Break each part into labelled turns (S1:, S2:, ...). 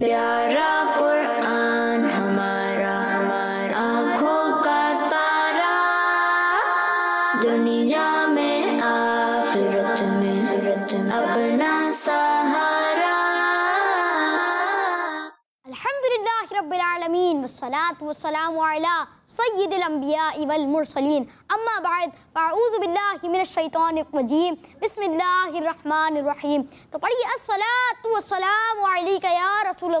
S1: प्यारा कुरान हमारा हमारा आंखों का तारा दुनिया में आखिरत
S2: में अपना सहारा अल्हम्दुलिल्लाह रब्बिल आलमीन वस्सलातु वस्सलामु अला सैद अम्बियामरसलिन अम्मा बाद फ़ाऊज़बिल्लाशैतरजीम बसमीम तो पढ़िए अस्सलाम या रसूल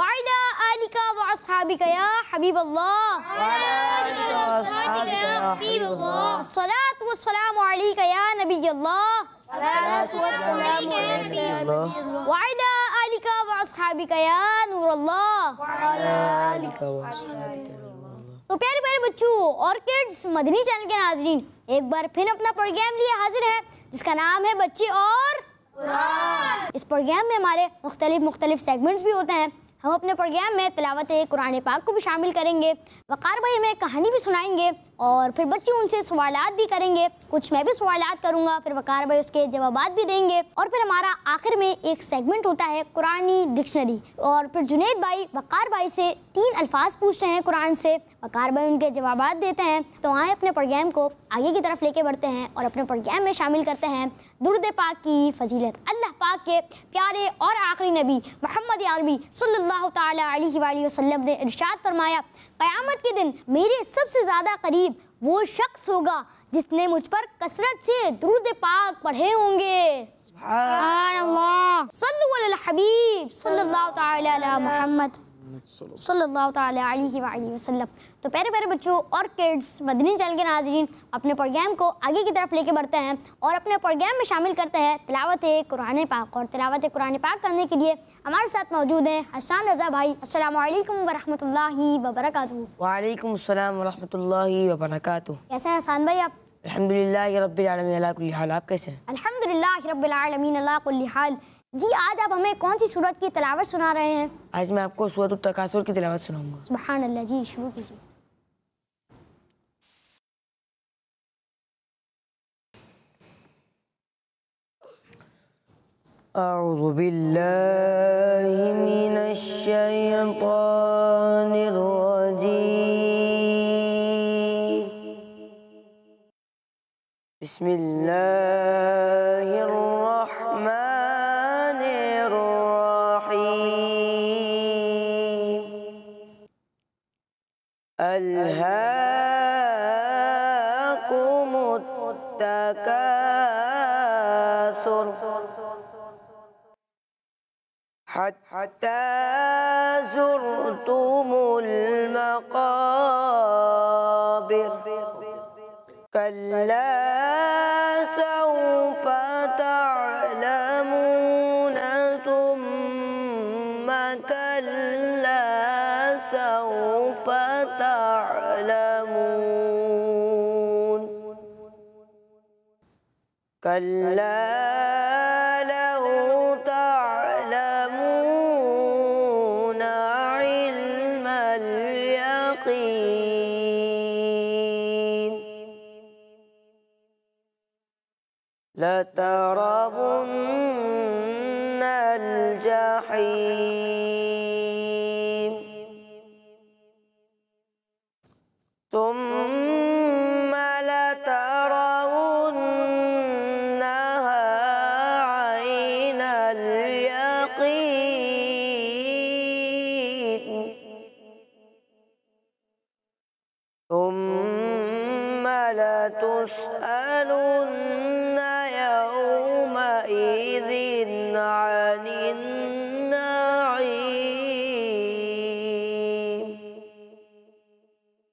S2: वायदा आलिका वाबिका या हबीब अल्लाह या नबी अल्लाह وعلى آلك وأصحابك يا نور الله وعلى
S1: آلك وأصحابك
S2: तो प्यारे प्यारे बच्चों और किड्स मदनी चैनल के नाजरीन एक बार फिर अपना प्रोग्राम लिए हाजिर है जिसका नाम है बच्चे और इस प्रोग्राम में हमारे मुख्तलिफ मुख्तलिफ सेगमेंट्स भी होते हैं हम अपने प्रोग्राम में तलावत कुरान पाक को भी शामिल करेंगे वक़ार भाई हमें कहानी भी सुनाएंगे और फिर बच्चे उनसे सवाल भी करेंगे कुछ मैं भी सवाल करूँगा फिर वकार भाई उसके जवाब भी देंगे और फिर हमारा आखिर में एक सेगमेंट होता है कुरानी डिक्शनरी और फिर जुनेद भाई वकार भाई से तीन अल्फाज पूछते हैं कुरान से वकार भाई उनके जवाब देते हैं तो आए अपने प्रोग्राम को आगे की तरफ लेके बढ़ते हैं और अपने प्रोग्राम में शामिल करते हैं दुर्द पाक की फजीलत अल्लाह पाक के प्यारे और आखिरी नबी मोहम्मद अरबी सल्ला तसलम ने इर्शाद फरमाया क़यामत के दिन मेरे सबसे ज़्यादा करीब वो शख्स होगा जिसने मुझ पर कसरत से दुरुद पाक पढ़े होंगे सल्लल्लाहु अलैहि वसल्लम सल्लल्लाहु वसल्लम तो प्यारे प्यारे बच्चों और किड्स मदनी चैनल के नाजरीन अपने प्रोग्राम को आगे की तरफ लेके बढ़ते हैं और अपने प्रोग्राम में शामिल करते हैं तिलावत कुरान पाक और तिलावत कुरान पाक करने के लिए हमारे साथ मौजूद हैं हसान रजा भाई असल वरहमल वबरक
S1: वालेकाम वरहमल वरक कैसे हैं हसान भाई आप अलहमदिल्ला रबालमीन आप कैसे हैं
S2: अलहमदिल्ला रबालमीन जी आज आप हमें कौन सी सूरत की तलावत सुना रहे हैं
S1: आज मैं आपको सूरत तकासुर की तलावत सुनाऊंगा
S2: सुबहान अल्लाह जी शुरू कीजिए
S1: أعوذ بالله من الشيطان الرجيم بسم الله الرحمن كلا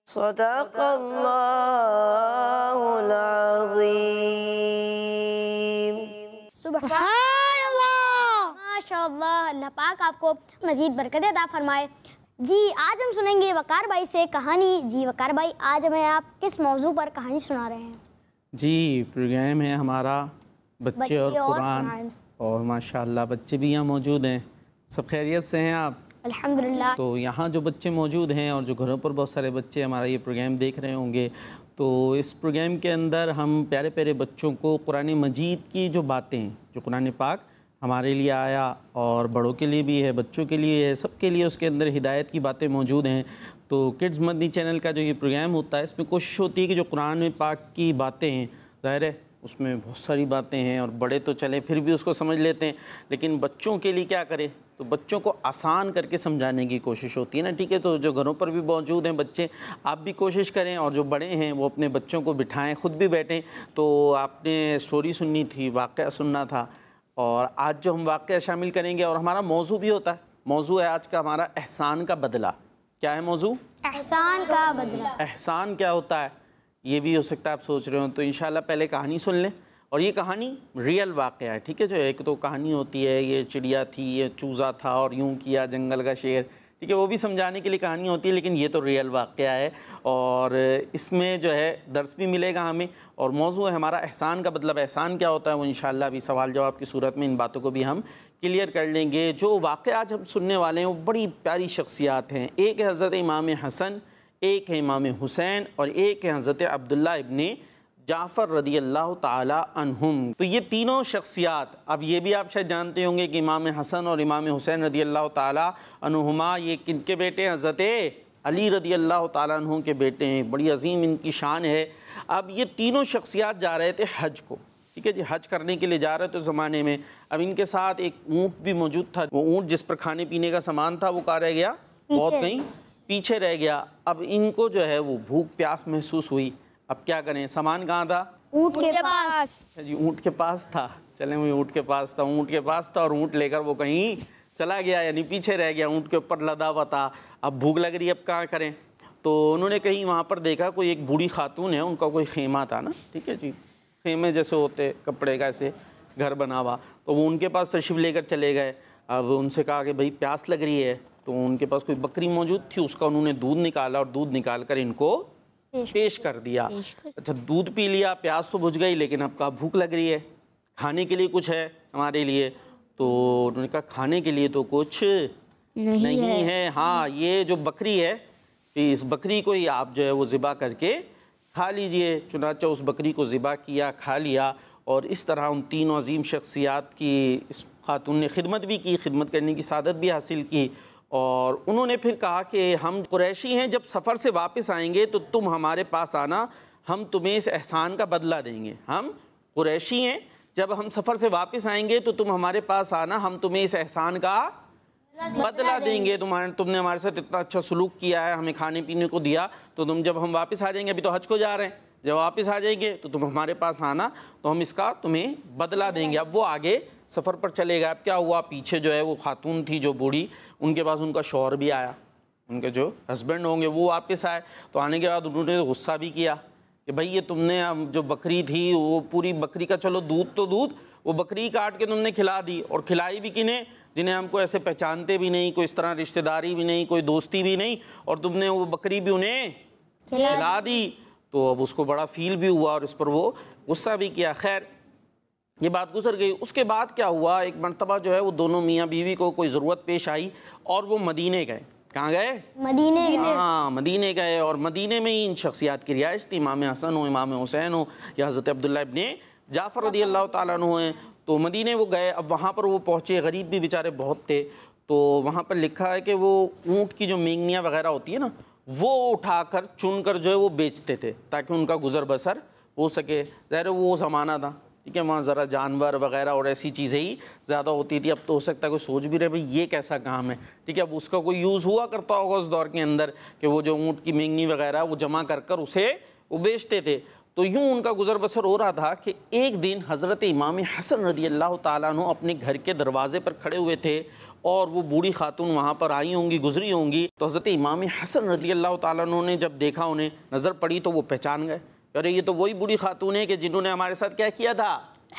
S1: صدق الله العظيم सुबहान अल्लाह
S2: माशाल्लाह अल्लाह पाक आपको मज़ीद बरकत अदा फरमाए जी आज हम सुनेंगे वकार भाई से कहानी जी वकार भाई आज हमें आप किस मौजू पर कहानी सुना रहे हैं
S3: जी प्रोग्राम है हमारा बच्चे, बच्चे और कुरान और, और माशाल्लाह बच्चे भी यहाँ मौजूद हैं सब खैरियत से हैं आप
S2: अल्हम्दुलिल्लाह तो
S3: यहाँ जो बच्चे मौजूद हैं और जो घरों पर बहुत सारे बच्चे हमारा ये प्रोग्राम देख रहे होंगे तो इस प्रोग्राम के अंदर हम प्यारे प्यारे बच्चों को कुरान मजीद की जो बातें जो कुरान पाक हमारे लिए आया और बड़ों के लिए भी है बच्चों के लिए है सबके लिए उसके अंदर हिदायत की बातें मौजूद हैं तो किड्स मदनी चैनल का जो ये प्रोग्राम होता है इसमें कोशिश होती है कि जो कुरान पाक की बातें हैं ज़ाहिर है उसमें बहुत सारी बातें हैं और बड़े तो चले फिर भी उसको समझ लेते हैं लेकिन बच्चों के लिए क्या करें तो बच्चों को आसान करके समझाने की कोशिश होती है ना ठीक है तो जो घरों पर भी मौजूद हैं बच्चे आप भी कोशिश करें और जो बड़े हैं वो अपने बच्चों को बिठाएं खुद भी बैठें तो आपने स्टोरी सुननी थी वाक़ सुनना था और आज जो हम वाक़ शामिल करेंगे और हमारा मौजू भी होता है मौजू है आज का हमारा एहसान का बदला क्या है मौजू
S2: एहसान का बदला
S3: एहसान क्या होता है ये भी हो सकता है आप सोच रहे हो तो इन पहले कहानी सुन लें और ये कहानी रियल वाक़ है ठीक है जो एक तो कहानी होती है ये चिड़िया थी ये चूज़ा था और यूँ किया जंगल का शेर ठीक है वो भी समझाने के लिए कहानी होती है लेकिन ये तो रियल वाक़ है और इसमें जो है दर्स भी मिलेगा हमें और मौजू है हमारा एहसान का मतलब एहसान क्या होता है वो इन अभी सवाल जवाब की सूरत में इन बातों को भी हम क्लियर कर लेंगे जो वाक़ आज हम सुनने वाले हैं वो बड़ी प्यारी शख्सियात हैं एक हज़रत इमाम हसन एक है इमाम हुसैन और एक है हज़रत अब्दुल्ला इबन जाफ़र रदी अल्लाह तहम तो ये तीनों शख्सियात अब ये भी आप शायद जानते होंगे कि इमाम हसन और इमाम हुसैन रदी अल्लाह तहुमा ये किन के बेटे हैं हज़रत अली रदी अल्लाह तहों के बेटे हैं बड़ी अजीम इनकी शान है अब ये तीनों शख्सियात जा रहे थे हज को ठीक है जी हज करने के लिए जा रहे थे ज़माने में अब इनके साथ एक ऊँट भी मौजूद था वो ऊँट जिस पर खाने पीने का सामान था वो कहा रह गया बहुत कहीं पीछे रह गया अब इनको जो है वो भूख प्यास महसूस हुई अब क्या करें सामान कहाँ था
S1: ऊँट के, पास
S3: अच्छा जी ऊँट के पास था चले हुए ऊँट के पास था ऊँट के पास था और ऊँट लेकर वो कहीं चला गया यानी पीछे रह गया ऊँट के ऊपर लदा हुआ था अब भूख लग रही है अब कहाँ करें तो उन्होंने कहीं वहाँ पर देखा कोई एक बूढ़ी खातून है उनका कोई खेमा था ना ठीक है जी खेमे जैसे होते कपड़े का ऐसे घर बना हुआ तो वो उनके पास तशरीफ लेकर चले गए अब उनसे कहा कि भाई प्यास लग रही है तो उनके पास कोई बकरी मौजूद थी उसका उन्होंने दूध निकाला और दूध निकाल कर इनको पेश कर दिया अच्छा दूध पी लिया प्यास तो बुझ गई लेकिन अब कहा भूख लग रही है खाने के लिए कुछ है हमारे लिए तो उन्होंने कहा खाने के लिए तो कुछ नहीं, नहीं है।, है हाँ ये जो बकरी है तो इस बकरी को ही आप जो है वो ज़िबा करके खा लीजिए चुनाचा उस बकरी को ज़िबा किया खा लिया और इस तरह उन तीनों अजीम शख्सियात की इस खातून ने खिदमत भी की खिदमत करने की सादत भी हासिल की और उन्होंने फिर कहा कि हम कुरैशी हैं जब सफ़र से वापस आएंगे तो तुम हमारे पास आना हम तुम्हें इस एहसान का बदला देंगे हम कुरैशी हैं जब हम सफ़र से वापस आएंगे तो तुम हमारे पास आना हम तुम्हें इस एहसान का बदला देंगे तुम्हारे तुमने हमारे साथ इतना अच्छा सलूक किया है हमें खाने पीने को दिया तो तुम जब हम वापस आ जाएंगे अभी तो हज को जा रहे हैं जब वापस आ जाएंगे तो तुम हमारे पास आना तो हम इसका तुम्हें बदला देंगे अब वो आगे सफ़र पर चले गए अब क्या हुआ पीछे जो है वो खातून थी जो बूढ़ी उनके पास उनका शोहर भी आया उनके जो हस्बैंड होंगे वो वापस आए तो आने के बाद उन्होंने गुस्सा भी किया कि भाई ये तुमने जो बकरी थी वो पूरी बकरी का चलो दूध तो दूध वो बकरी काट के तुमने खिला दी और खिलाई भी किने जिन्हें हमको ऐसे पहचानते भी नहीं कोई इस तरह रिश्तेदारी भी नहीं कोई दोस्ती भी नहीं और तुमने वो बकरी भी उन्हें खिला दी तो अब उसको बड़ा फील भी हुआ और इस पर वो गुस्सा भी किया खैर ये बात गुजर गई उसके बाद क्या हुआ एक मरतबा जो है वो दोनों मियाँ बीवी को कोई ज़रूरत पेश आई और वो मदीने गए कहाँ गए मदीने गए हाँ मदीने गए और मदीने में ही इन शख्सियात की रिहाइश थी इमाम हसन हो इमाम हुसैन हो या हज़रत अब्दुल्ला इब्ने जाफ़र रदी अल्लाह तु हैं तो मदीने वो गए अब वहाँ पर वो पहुँचे गरीब भी बेचारे बहुत थे तो वहाँ पर लिखा है कि वो ऊँट की जो मेंगनियाँ वगैरह होती है ना वो उठाकर चुनकर जो है वो बेचते थे ताकि उनका गुजर बसर हो सके ज़ाहिर वो ज़माना था ठीक है वहाँ ज़रा जानवर वगैरह और ऐसी चीज़ें ही ज़्यादा होती थी अब तो हो सकता है कोई सोच भी रहे भाई ये कैसा काम है ठीक है अब उसका कोई यूज़ हुआ करता होगा उस दौर के अंदर कि वो जो ऊँट की मिंगनी वगैरह वो जमा कर कर उसे वो बेचते थे तो यूँ उनका गुजर बसर हो रहा था कि एक दिन हज़रत इमाम हसन रदी अल्लाह तु अपने घर के दरवाज़े पर खड़े हुए थे और वो बूढ़ी खातून वहाँ पर आई होंगी गुजरी होंगी तो हज़रत इमाम हसन रदी अल्लाह तु ने जब देखा उन्हें नज़र पड़ी तो वो पहचान गए अरे ये तो वही बुढ़ी खातून है कि जिन्होंने हमारे साथ क्या किया था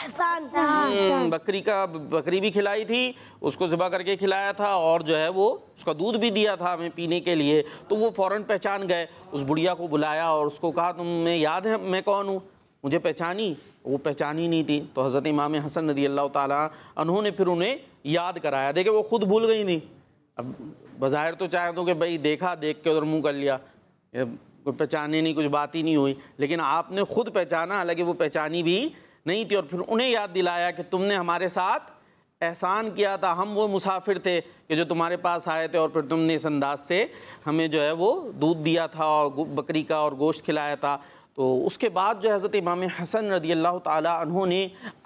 S2: एहसान हम्म,
S3: बकरी का बकरी भी खिलाई थी उसको जबा करके खिलाया था और जो है वो उसका दूध भी दिया था हमें पीने के लिए तो वो फ़ौरन पहचान गए उस बुढ़िया को बुलाया और उसको कहा तुम्हें याद है मैं कौन हूँ मुझे पहचानी वो पहचानी नहीं थी तो हज़रत इमाम हसन नदी अल्लाह तहों फिर उन्हें याद कराया देखे वो खुद भूल गई नहीं अब बाहर तो चाहे तो कि भाई देखा देख के उधर मुँह कर लिया कोई पहचाने नहीं कुछ बात ही नहीं हुई लेकिन आपने खुद पहचाना हालांकि वो पहचानी भी नहीं थी और फिर उन्हें याद दिलाया कि तुमने हमारे साथ एहसान किया था हम वो मुसाफिर थे कि जो तुम्हारे पास आए थे और फिर तुमने इस अंदाज से हमें जो है वो दूध दिया था और बकरी का और गोश्त खिलाया था तो उसके बाद जो हज़रत इमाम हसन रदी अल्लाह तहों ने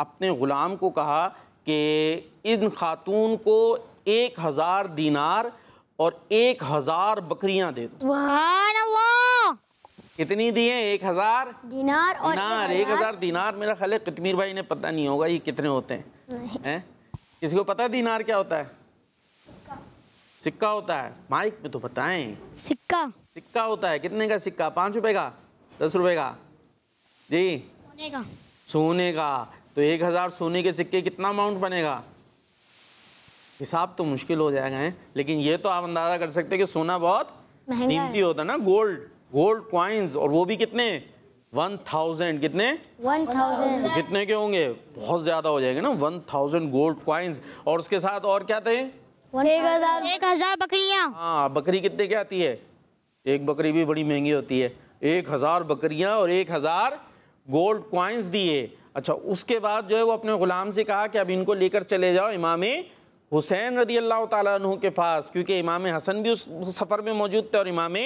S3: अपने ग़ुलाम को कहा कि इन खातून को एक हज़ार दीनार और एक हज़ार बकरियाँ दे दो कितनी दी है एक हजार
S2: दिनार और दिनार
S3: एक हजार दिनार मेरा ख्याल है कतमीर भाई ने पता नहीं होगा ये कितने होते हैं है? किसी को पता है दिनार क्या होता है सिक्का होता है माइक में तो बताएं सिक्का सिक्का होता है कितने का सिक्का पाँच रुपए का दस रुपए का जी
S2: सोने का
S3: सोने का तो एक हज़ार सोने के सिक्के कितना अमाउंट बनेगा हिसाब तो मुश्किल हो जाएगा है लेकिन ये तो आप अंदाज़ा कर सकते हैं कि सोना बहुत कीमती होता है ना गोल्ड गोल्ड क्वाइंस और वो भी कितने वन थाउजेंड कितने
S2: वन थाउजेंड
S3: कितने के होंगे बहुत ज़्यादा हो जाएंगे ना वन थाउजेंड गोल्ड क्वाइंस और उसके साथ और क्या थे
S2: एक हज़ार
S3: हाँ बकरी कितने की आती है एक बकरी भी बड़ी महंगी होती है एक हज़ार बकरियाँ और एक हज़ार गोल्ड क्वाइंस दिए अच्छा उसके बाद जो है वो अपने ग़ुलाम से कहा कि अब इनको लेकर चले जाओ इमाम हुसैन रदी अल्लाह तु के पास क्योंकि इमाम हसन भी उस सफ़र में मौजूद थे और इमाम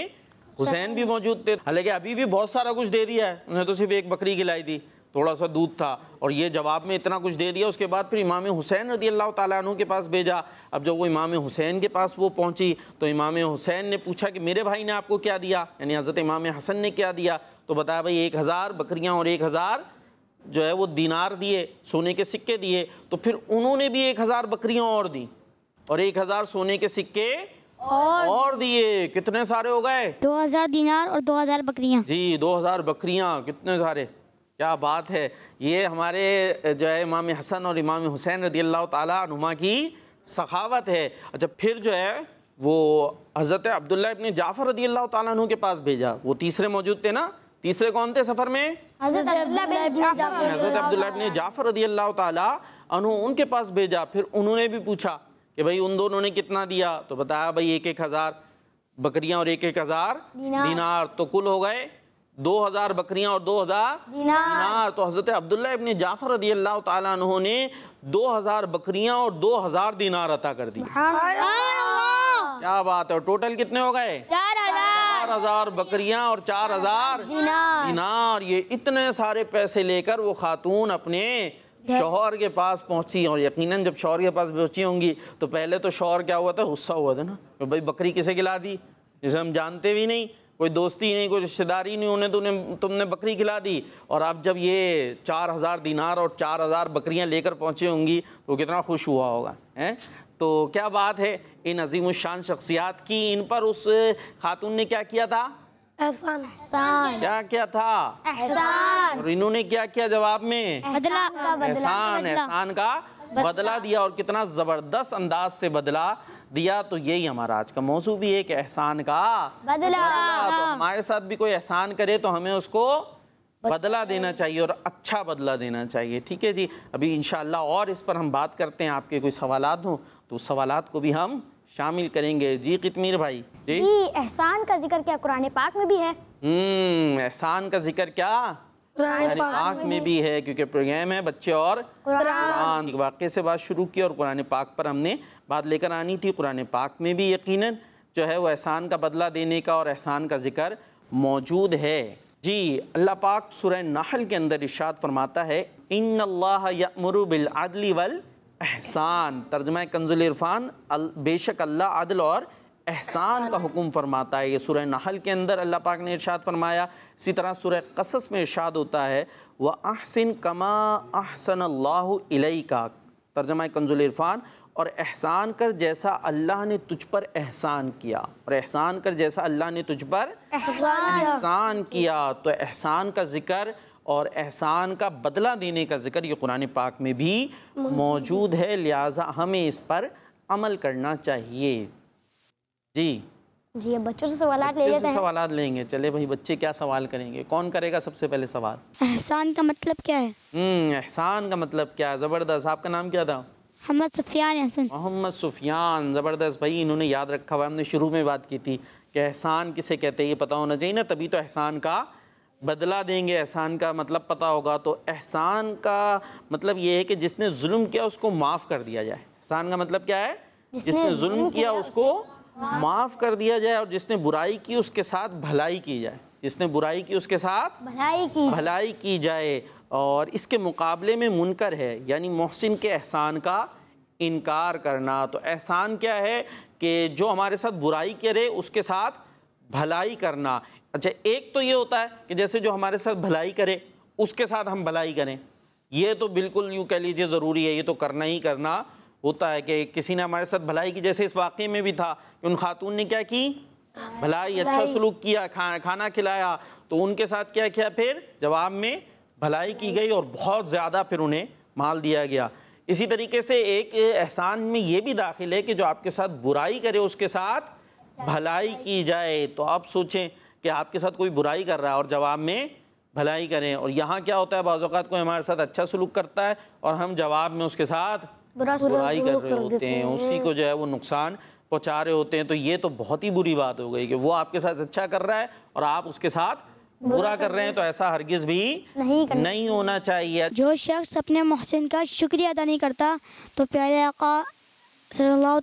S3: हुसैन भी मौजूद थे हालांकि अभी भी बहुत सारा कुछ दे दिया है उन्हें तो सिर्फ एक बकरी खिलाई दी थोड़ा सा दूध था और ये जवाब में इतना कुछ दे दिया उसके बाद फिर इमाम हुसैन रदी अल्लाह तु के पास भेजा अब जब वो इमाम हुसैन के पास वो पहुंची तो इमाम हुसैन ने पूछा कि मेरे भाई ने आपको क्या दिया यानी हज़रत इमाम हसन ने क्या दिया तो बताया भाई एक हज़ार बकरियाँ और एक हज़ार जो है वो दीनार दिए सोने के सिक्के दिए तो फिर उन्होंने भी एक हज़ार बकरियाँ और दी और एक हज़ार सोने के सिक्के
S2: और, और
S3: दिए कितने सारे हो गए दो हजार दिनार और दो हजार बकरिया जी दो हजार बकरिया कितने सारे क्या बात है ये हमारे जो है इमाम हसन और इमाम हुसैन रदी अल्लाह तुमा की सखावत है अच्छा फिर जो है वो हज़रत अब्दुल्ला इबन जाफ़र रदी अल्लाह तु के पास भेजा वो तीसरे मौजूद थे ना तीसरे कौन थे सफ़र में
S2: हज़रत अब्दुल्ला इबन
S3: जाफ़र रदी अल्लाह तु उनके पास भेजा फिर उन्होंने भी पूछा कि भाई उन दोनों ने कितना दिया तो बताया भाई एक एक हज़ार बकरियां और एक एक हज़ार दिनार।, दिनार तो कुल हो गए दो हज़ार बकरियां और दो हज़ार दिनार।, दिनार तो हज़रत अब्दुल्ला इबन जाफ़र रजी अल्लाह तु ने दो हज़ार बकरियां और दो हज़ार दिनार अता कर दी क्या बात है और टोटल कितने हो गए चार हजार बकरियां और चार हजार दिनार।, दिनार ये इतने सारे पैसे लेकर वो खातून अपने शोहर के पास पहुंची और यकीनन जब शोहर के पास पहुंची होंगी तो पहले तो शोहर क्या हुआ था गुस्सा हुआ था ना तो भाई बकरी किसे खिला दी जिसे हम जानते भी नहीं कोई दोस्ती नहीं कोई रिश्तेदारी नहीं उन्हें तो उन्हें तुमने बकरी खिला दी और आप जब ये चार हज़ार दिनार और चार हज़ार बकरियाँ लेकर पहुँची होंगी तो कितना खुश हुआ होगा हैं तो क्या बात है इन अजीम शान शख्सियात की इन पर उस खातून ने क्या किया था एहसान क्या क्या था
S1: एहसान और
S3: इन्होंने क्या किया जवाब में एहसान एहसान का बदला दिया और कितना ज़बरदस्त अंदाज से बदला दिया तो यही हमारा आज का मौसू भी एक एहसान का
S2: बदला तो
S3: हमारे साथ भी कोई एहसान करे तो हमें उसको बदला देना चाहिए और अच्छा बदला देना चाहिए ठीक है जी अभी इनशाला और इस पर हम बात करते हैं आपके कोई सवालत हों तो सवालत को भी हम शामिल करेंगे जी कितमीर भाई जी, जी
S2: एहसान का जिक्र क्या कुरान पाक में भी है
S3: हम्म, एहसान का जिक्र क्या
S2: कुरान पाक में भी
S3: है क्योंकि प्रोग्राम है बच्चे और
S2: कुरान
S3: वाक्य से बात शुरू की और कुरान पाक पर हमने बात लेकर आनी थी कुरान पाक में भी यकीनन जो है वो एहसान का बदला देने का और एहसान का जिक्र मौजूद है जी अल्लाह पाक सुरह नाहल के अंदर इशाद फरमाता है इन अल्लाह यमरु बिल आदली वल एहसान तर्जमा कंजुल इरफान अल, बेशक अल्लाह अदल और एहसान का हुक्म फरमाता है ये सुरह नहल के अंदर अल्लाह पाक ने इरशाद फरमाया इसी तरह सुरह कसस में इरशाद होता है वह अहसिन कमा अहसन अल्लाई का तर्जमा कंजुल इरफान और एहसान कर जैसा अल्लाह ने तुझ पर एहसान किया और एहसान कर जैसा अल्लाह ने तुझ पर
S2: एहसान
S3: किया तो एहसान का जिक्र और एहसान का बदला देने का जिक्र ये कुरान पाक में भी मौजूद है लिहाजा हमें इस पर अमल करना चाहिए जी
S2: जी अब बच्चों से सवाल ले लेते हैं सवाल
S3: लेंगे चले भाई बच्चे क्या सवाल करेंगे कौन करेगा सबसे पहले सवाल
S2: एहसान का मतलब क्या है
S3: हम्म, एहसान का मतलब क्या है ज़बरदस्त आपका नाम क्या था
S2: मोहम्मद सुफियान
S3: मोहम्मद सुफियान ज़बरदस्त भाई इन्होंने याद रखा हुआ हमने शुरू में बात की थी कि एहसान किसे कहते हैं ये पता होना चाहिए ना तभी तो एहसान का बदला देंगे एहसान का मतलब पता होगा तो एहसान का मतलब ये है कि जिसने जुल्म किया उसको माफ़ कर दिया जाए एहसान का मतलब क्या है जिसने जुल्म किया उसको माफ़ कर दिया जाए और जिसने बुराई की उसके साथ भलाई की जाए जिसने बुराई की उसके साथ भलाई की भलाई की जाए और इसके मुकाबले में मुनकर है यानी मोहसिन के एहसान का इनकार करना तो एहसान क्या है कि जो हमारे साथ बुराई करे उसके साथ भलाई करना अच्छा एक तो ये होता है कि जैसे जो हमारे साथ भलाई करे उसके साथ हम भलाई करें ये तो बिल्कुल यूँ कह लीजिए ज़रूरी है ये तो करना ही करना होता है कि किसी ने हमारे साथ भलाई की जैसे इस वाक़े में भी था कि उन खातून ने क्या की हाँ, भलाई अच्छा सलूक किया खा, खाना खिलाया तो उनके साथ क्या किया फिर जवाब में भलाई की गई और बहुत ज़्यादा फिर उन्हें माल दिया गया इसी तरीके से एक एहसान में ये भी दाखिल है कि जो आपके साथ बुराई करे उसके साथ भलाई की जाए तो आप सोचें कि आपके साथ कोई बुराई कर रहा है और जवाब में भलाई करें और यहाँ क्या होता है बाज़ात कोई हमारे साथ अच्छा सलूक करता है और हम जवाब में उसके साथ बुराई कर रहे होते हैं उसी को जो है वो नुकसान पहुँचा रहे होते हैं तो ये तो बहुत ही बुरी बात हो गई कि वो आपके साथ अच्छा कर रहा है और आप उसके साथ
S2: बुरा कर रहे हैं तो
S3: ऐसा हरगिज भी
S2: नहीं नहीं होना चाहिए जो शख्स अपने मोहसिन का शुक्रिया अदा नहीं करता तो प्यारे आका सल्ला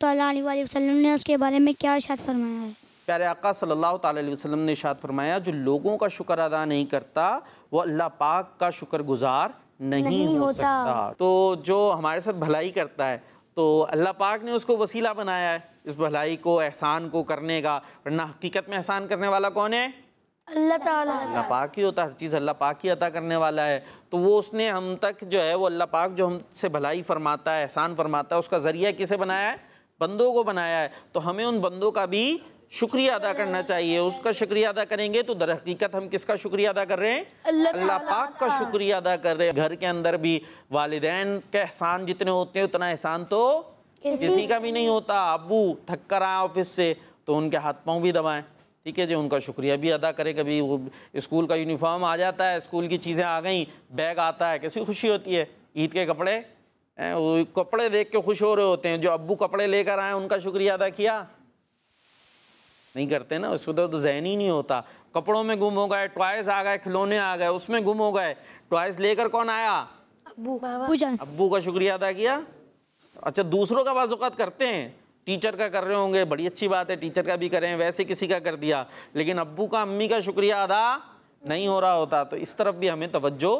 S2: वसलम ने उसके बारे में क्या इशाद फरमाया है
S3: प्यारे आका सल्लल्लाहु अलैहि वसल्लम ने इशाद फरमाया जो लोगों का शुक्र अदा नहीं करता वो अल्लाह पाक का गुजार नहीं, नहीं हो होता सकता। तो जो हमारे साथ भलाई करता है तो अल्लाह पाक ने उसको वसीला बनाया है इस भलाई को एहसान को करने का वरना हकीकत में एहसान करने वाला कौन है
S2: अल्लाह ताला अल्लाह
S3: पाक ही होता हर चीज़ अल्लाह पाक ही अता करने वाला है तो वो उसने हम तक जो है वो अल्लाह पाक जो हमसे भलाई फरमाता है एहसान फरमाता है उसका ज़रिया किसे बनाया है बंदों को बनाया है तो हमें उन बंदों का भी शुक्रिया अदा करना चाहिए उसका शुक्रिया अदा करेंगे तो दर हकीकत हम किसका शुक्रिया अदा कर रहे हैं अल्लाह पाक का शुक्रिया अदा कर रहे हैं घर के अंदर भी वालदेन के एहसान जितने होते हैं उतना एहसान तो किसी का भी नहीं होता अबू थक कर आए ऑफिस से तो उनके हाथ पाँव भी दबाएं ठीक है जी उनका शुक्रिया भी अदा करें कभी वो स्कूल का यूनिफॉर्म आ जाता है स्कूल की चीज़ें आ गई बैग आता है कैसी खुशी होती है ईद के कपड़े वो कपड़े देख के खुश हो रहे होते हैं जो अबू कपड़े लेकर आए उनका शुक्रिया अदा किया नहीं करते ना उसको तो जहन ही नहीं होता कपड़ों में गुम हो गए टॉयस आ गए खिलौने आ गए उसमें गुम हो गए टॉयस लेकर कौन आया
S2: अबू
S3: का शुक्रिया अदा किया अच्छा दूसरों का बाजुकात करते हैं टीचर का कर रहे होंगे बड़ी अच्छी बात है टीचर का भी करें वैसे किसी का कर दिया लेकिन अबू का अम्मी का शुक्रिया अदा नहीं हो रहा होता तो इस तरफ भी हमें तवज्जो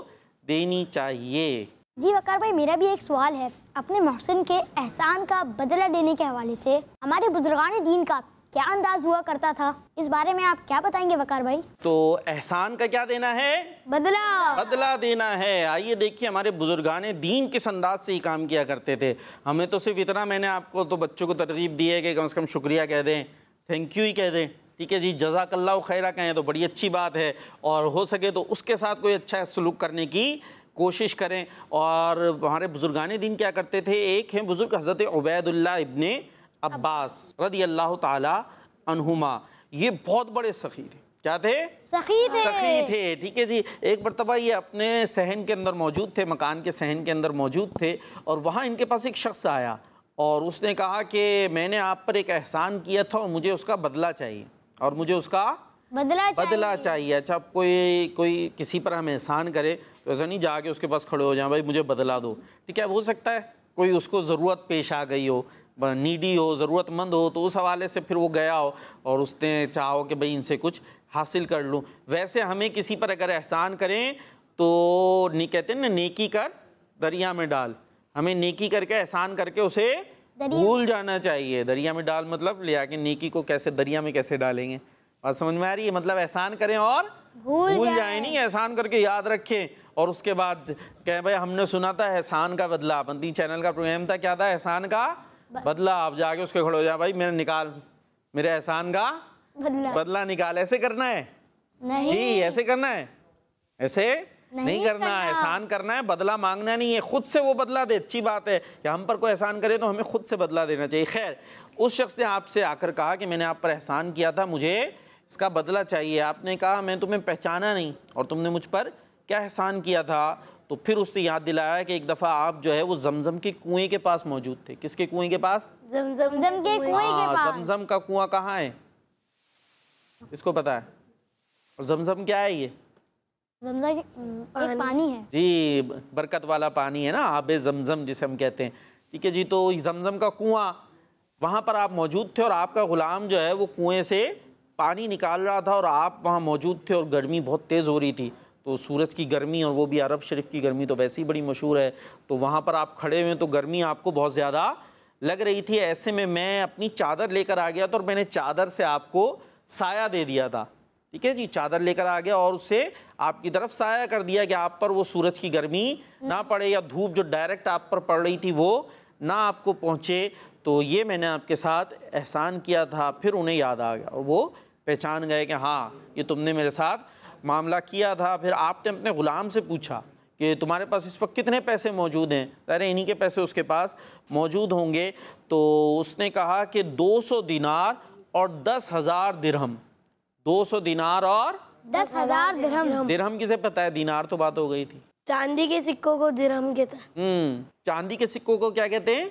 S3: देनी चाहिए
S2: जी वकार भाई मेरा भी एक सवाल है अपने मोहसिन के एहसान का बदला देने के हवाले से हमारे बुजुर्गान दीन का क्या अंदाज हुआ करता था इस बारे में आप क्या बताएंगे वकार भाई
S3: तो एहसान का क्या देना है
S2: बदला
S3: बदला देना है आइए देखिए हमारे बुजुर्गान दीन किस अंदाज से ही काम किया करते थे हमें तो सिर्फ इतना मैंने आपको तो बच्चों को तरतीब दी है कि कम से कम शुक्रिया कह दें थैंक यू ही कह दें ठीक है जी जजाकल्ला खैरा कहें तो बड़ी अच्छी बात है और हो सके तो उसके साथ कोई अच्छा सलूक करने की कोशिश करें और हमारे बुजुर्गान दिन क्या करते थे एक हैं बुज़ुर्ग हज़रत उबैदुल्ला इब्ने अब्बास रदी अल्लाह तुमा ये बहुत बड़े सखी थे क्या थे सखी थे सखी थे ठीक है जी एक मरतबा ये अपने सहन के अंदर मौजूद थे मकान के सहन के अंदर मौजूद थे और वहाँ इनके पास एक शख्स आया और उसने कहा कि मैंने आप पर एक एहसान किया था और मुझे उसका बदला चाहिए और मुझे उसका
S2: बदला चाहिए। बदला
S3: चाहिए अच्छा कोई कोई किसी पर हम एहसान करें तो ऐसा नहीं जाके उसके पास खड़े हो जाए भाई मुझे बदला दो ठीक है हो सकता है कोई उसको ज़रूरत पेश आ गई हो नीडी हो ज़रूरतमंद हो तो उस हवाले से फिर वो गया हो और उसने चाहो कि भाई इनसे कुछ हासिल कर लूँ वैसे हमें किसी पर अगर एहसान करें तो नहीं कहते ना नेकी कर दरिया में डाल हमें नेकी करके एहसान करके उसे भूल जाना चाहिए दरिया में डाल मतलब ले आके नेकी को कैसे दरिया में कैसे डालेंगे बात समझ में आ रही है मतलब एहसान करें और भूल, भूल जाए, जाए नहीं एहसान करके याद रखें और उसके बाद कहें भाई हमने सुना था एहसान का बदला बंदी चैनल का प्रोग्राम था क्या था एहसान का बदला आप जाके उसके खड़े हो जाए भाई मेरा निकाल मेरे एहसान का बदला बदला निकाल ऐसे करना है नहीं ऐसे करना है ऐसे नहीं, नहीं करना, करना। एहसान करना है बदला मांगना नहीं है खुद से वो बदला दे अच्छी बात है कि हम पर कोई एहसान करे तो हमें खुद से बदला देना चाहिए खैर उस शख्स ने आपसे आकर कहा कि मैंने आप पर एहसान किया था मुझे इसका बदला चाहिए आपने कहा मैं तुम्हें पहचाना नहीं और तुमने मुझ पर क्या एहसान किया था तो फिर उसने याद दिलाया कि एक दफ़ा आप जो है वो जमजम के कुएं के पास मौजूद थे किसके कुएं के पास
S2: जमजम के कुएं के हाँ, पास जमजम
S3: का कुआं कहाँ है इसको पता है और जमजम क्या है ये
S2: जमजम एक पानी है
S3: जी बरकत वाला पानी है ना आब जमजम जिसे हम कहते हैं ठीक है जी तो जमजम का कुआं वहाँ पर आप मौजूद थे और आपका ग़ुलाम जो है वो कुएँ से पानी निकाल रहा था और आप वहाँ मौजूद थे और गर्मी बहुत तेज़ हो रही थी तो सूरज की गर्मी और वो भी अरब शरीफ की गर्मी तो वैसे ही बड़ी मशहूर है तो वहाँ पर आप खड़े हुए तो गर्मी आपको बहुत ज़्यादा लग रही थी ऐसे में मैं अपनी चादर लेकर आ गया था और मैंने चादर से आपको साया दे दिया था ठीक है जी चादर लेकर आ गया और उसे आपकी तरफ साया कर दिया कि आप पर वो सूरज की गर्मी हम्म। ना पड़े या धूप जो डायरेक्ट आप पर पड़ रही थी वो ना आपको पहुँचे तो ये मैंने आपके साथ एहसान किया था फिर उन्हें याद आ गया और वो पहचान गए कि हाँ ये तुमने मेरे साथ मामला किया था फिर आपने अपने ग़ुलाम से पूछा कि तुम्हारे पास इस वक्त कितने पैसे मौजूद हैं अरे इन्हीं के पैसे उसके पास मौजूद होंगे तो उसने कहा कि 200 दिनार और दस हज़ार दिरहम सौ दिनार और
S2: दस हज़ार दिरहम
S3: दिरहम किसे पता है दिनार तो बात हो गई थी
S2: चांदी के सिक्कों को दिरहम कहते हैं
S3: हम्म, चांदी के सिक्कों को क्या कहते हैं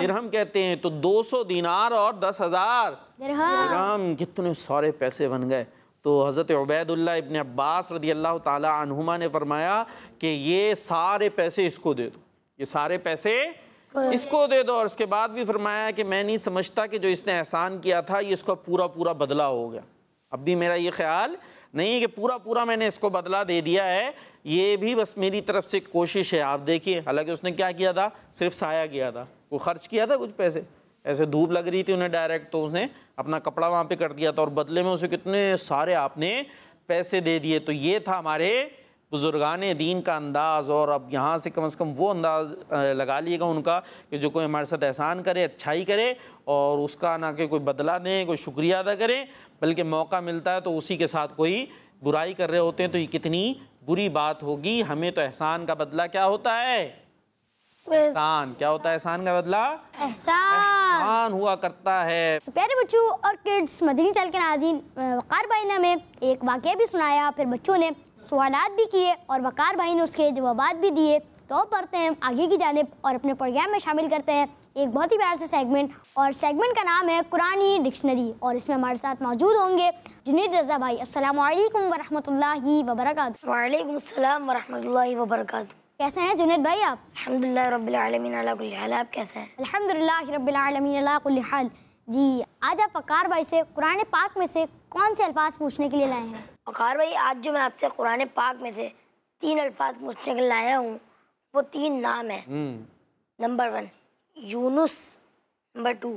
S3: दिरहम कहते हैं तो 200 दिनार और दस हजार दिरहम कितने सारे पैसे बन गए तो हज़रत उबैदुल्ला इबन अब्बास रदी अल्लाह तुमा ने फरमाया कि ये सारे पैसे इसको दे दो ये सारे पैसे इसको दे दो और उसके बाद भी फरमाया कि मैं नहीं समझता कि जो इसने एहसान किया था ये इसका पूरा पूरा बदला हो गया अब भी मेरा ये ख्याल नहीं है कि पूरा पूरा मैंने इसको बदला दे दिया है ये भी बस मेरी तरफ से कोशिश है आप देखिए हालांकि उसने क्या किया था सिर्फ साया किया था वो खर्च किया था कुछ पैसे ऐसे धूप लग रही थी उन्हें डायरेक्ट तो उसने अपना कपड़ा वहाँ पे कर दिया था और बदले में उसे कितने सारे आपने पैसे दे दिए तो ये था हमारे बुज़ुर्गान दीन का अंदाज़ और अब यहाँ से कम से कम वो अंदाज़ लगा लिएगा उनका कि जो कोई हमारे साथ एहसान करे अच्छाई करे और उसका ना कि कोई बदला दें कोई शुक्रिया अदा करें बल्कि मौका मिलता है तो उसी के साथ कोई बुराई कर रहे होते हैं तो ये कितनी बुरी बात होगी हमें तो एहसान का बदला क्या होता है एहसान क्या होता है एहसान का बदला
S2: एहसान
S3: हुआ करता है
S2: प्यारे बच्चों और किड्स मदनी चल के नाजीन वकार भाई ने हमें एक वाक्य भी सुनाया फिर बच्चों ने सवाल भी किए और वकार भाई ने उसके जवाब भी दिए तो पढ़ते हैं आगे की जानब और अपने प्रोग्राम में शामिल करते हैं एक बहुत ही प्यार से सेगमेंट और सेगमेंट का नाम है कुरानी डिक्शनरी और इसमें हमारे साथ मौजूद होंगे जुनीद रजा भाई असल वरक वबरक वरहमत वरहमल वबरक कैसे हैं जुनेद भाई आप अलहमदिल्ला रबालमीन हाल आप कैसे हैं अलहमदिल्ला रबालमीन हाल जी आज आप अकार भाई से कुरान पाक में से कौन से अल्फाज पूछने के लिए लाए हैं अकार भाई आज जो मैं आपसे कुरान पाक में से तीन अल्फाज पूछने के लिए लाया हूँ वो तीन नाम है
S1: हम्म।
S2: Number one Yunus number two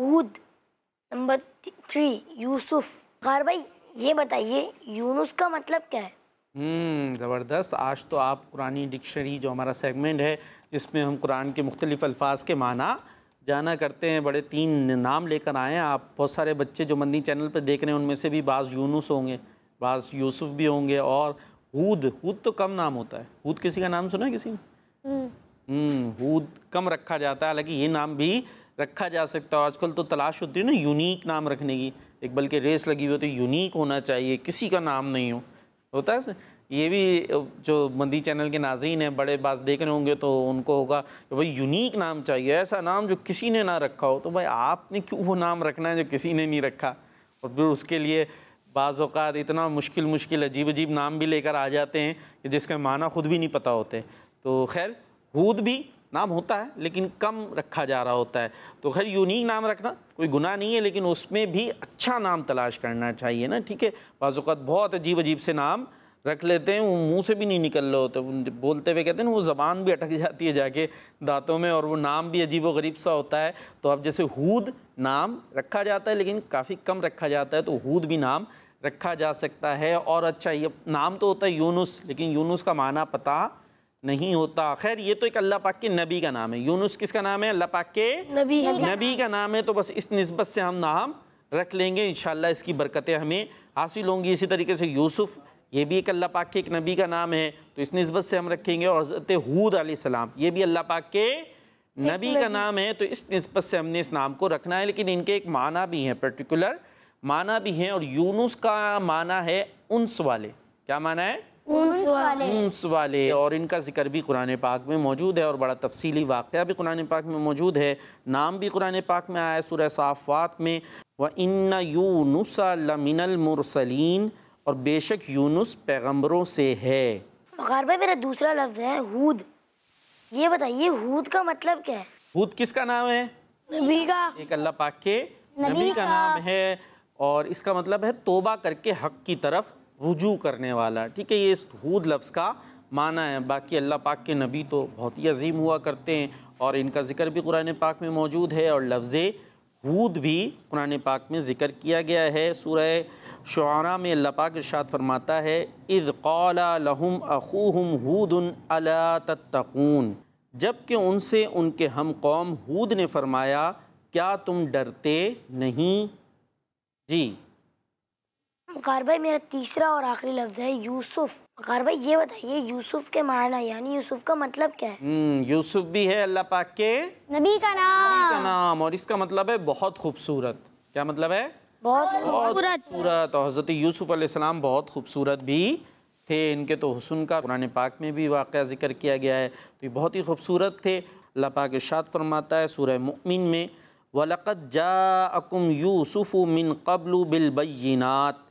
S2: Hud number three Yusuf अकार भाई ये बताइए यूनुस का मतलब क्या है
S3: हम्म, ज़बरदस्त आज तो आप कुरानी डिक्शनरी जो हमारा सेगमेंट है जिसमें हम कुरान के मुख्तलिफ़ अल्फाज के माना जाना करते हैं बड़े तीन नाम लेकर आए हैं आप बहुत सारे बच्चे जो मंदी चैनल पर देख रहे हैं उनमें से भी बाज़ यूनुस होंगे बाज़ यूसुफ भी होंगे और हूद हूद तो कम नाम होता है हूद किसी का नाम सुना है किसी ने हूद हम्म। हम्म, कम रखा जाता है हालांकि ये नाम भी रखा जा सकता है आजकल तो तलाश होती है ना यूनिक नाम रखने की एक बल्कि रेस लगी हुई तो यूनिक होना चाहिए किसी का नाम नहीं हो होता है ये भी जो मंदी चैनल के नाजरीन हैं बड़े बाज देख रहे होंगे तो उनको होगा कि भाई यूनिक नाम चाहिए ऐसा नाम जो किसी ने ना रखा हो तो भाई आपने क्यों वो नाम रखना है जो किसी ने नहीं रखा और फिर उसके लिए बाज़ात इतना मुश्किल मुश्किल अजीब अजीब नाम भी लेकर आ जाते हैं कि जिसका माना ख़ुद भी नहीं पता होते तो खैर हूद भी नाम होता है लेकिन कम रखा जा रहा होता है तो खैर यूनिक नाम रखना कोई गुनाह नहीं है लेकिन उसमें भी अच्छा नाम तलाश करना चाहिए ना ठीक है बाज़ात बहुत अजीब अजीब से नाम रख लेते हैं वो मुंह से भी नहीं निकल रहे होते बोलते हुए कहते हैं ना वो ज़बान भी अटक जाती है जाके दांतों में और वो नाम भी अजीब वरीब गरीब सा होता है तो अब जैसे हूद नाम रखा जाता है लेकिन काफ़ी कम रखा जाता है तो हूद भी नाम रखा जा सकता है और अच्छा ये नाम तो होता है यूनुस लेकिन यूनुस का माना पता नहीं होता खैर ये तो एक अल्लाह पाक के नबी का नाम है यूनुस किसका नाम है अल्लाह पाक के नबी नबी का नाम है तो बस इस नस्बत से हम नाम रख लेंगे इन इसकी बरकतें हमें हासिल होंगी इसी तरीके से यूसुफ़ ये भी एक अल्लाह पाक के एक नबी का नाम है तो इस नस्बत से हम रखेंगे और हज़रत हूद आसमाम ये भी अल्लाह पाक के नबी का नाम है तो इस नस्बत से हमने इस नाम को रखना है लेकिन इनके एक माना भी हैं पर्टिकुलर माना भी हैं और यूनुस का माना है उनस वाले क्या माना है ऊंस वाले और इनका जिक्र भी कुरान पाक में मौजूद है और बड़ा तफसीली वाक़ भी कुरान पाक में मौजूद है नाम भी कुरान पाक में आया सुरह साफ़ात में व इन्ना यूनुसा लमिनल मुरसलीन और बेशक यूनुस पैगम्बरों से है
S2: गौर भाई मेरा दूसरा लफ्ज़ है हूद ये बताइए हूद का मतलब क्या है
S3: हूद किसका नाम है नबी का एक अल्लाह पाक के नबी का नाम है और इसका मतलब है तोबा करके हक की तरफ रुजू करने वाला ठीक है ये इस हूद लफ्ज़ का माना है बाकी अल्लाह पाक के नबी तो बहुत ही अजीम हुआ करते हैं और इनका ज़िक्र भी कुरान पाक में मौजूद है और लफ्ज़ हूद भी कुरान पाक में ज़िक्र किया गया है सूरह शुरा में अल्लाह पाक इरशाद फरमाता है इज़ कौला लहुम अखूहम हूद अला तत्तकून जबकि उनसे उनके हम कौम हूद ने फरमाया क्या तुम डरते नहीं जी
S2: वकार भाई मेरा तीसरा और आखिरी लफ्ज है यूसुफ वकार भाई ये बताइए यूसुफ के मारना यानी यूसुफ का मतलब क्या है
S3: हम्म, यूसुफ भी है अल्लाह पाक के
S2: नबी का नाम नबी
S1: का
S3: नाम और इसका मतलब है बहुत खूबसूरत क्या मतलब है
S1: बहुत खूबसूरत
S3: और हज़रत यूसुफ अलैहिस्सलाम बहुत खूबसूरत भी थे इनके तो हुसन का पुराने पाक में भी वाक़ जिक्र किया गया है तो ये बहुत ही खूबसूरत थे अल्लाह पाक इशात फरमाता है सूरह मुमिन में वलक़त जा अकुम यूसुफ़ मिन कबल बिलबैनात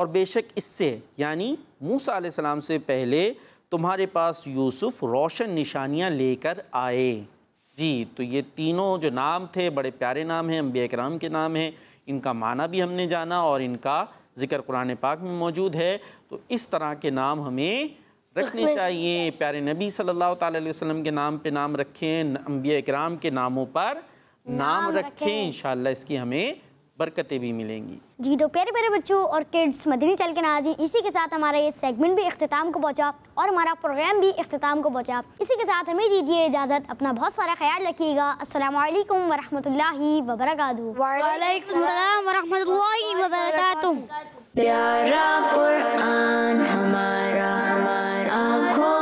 S3: और बेशक इससे यानी मूसा सलाम से पहले तुम्हारे पास यूसुफ रोशन निशानियां लेकर आए जी तो ये तीनों जो नाम थे बड़े प्यारे नाम हैं अम्बिया कराम के नाम हैं इनका माना भी हमने जाना और इनका ज़िक्र कुरान पाक में मौजूद है तो इस तरह के नाम हमें रखने चाहिए प्यारे नबी सल्लल्लाहु अलैहि वसल्लम के नाम पे नाम रखें अम्बिया कराम के नामों पर नाम, नाम रखें इन इसकी हमें बरकतें भी मिलेंगी
S2: जी तो प्यारे प्यारे बच्चों और किड्स मदनी चल के नाजी इसी के साथ हमारा ये सेगमेंट भी अख्ताम को पहुंचा और हमारा प्रोग्राम भी अख्ताम को पहुँचा इसी के साथ हमें दीजिए इजाज़त अपना बहुत सारा ख्याल रखिएगा असल वरहि वबरक
S1: प्यारा कुरान हमारा हमारा आँखों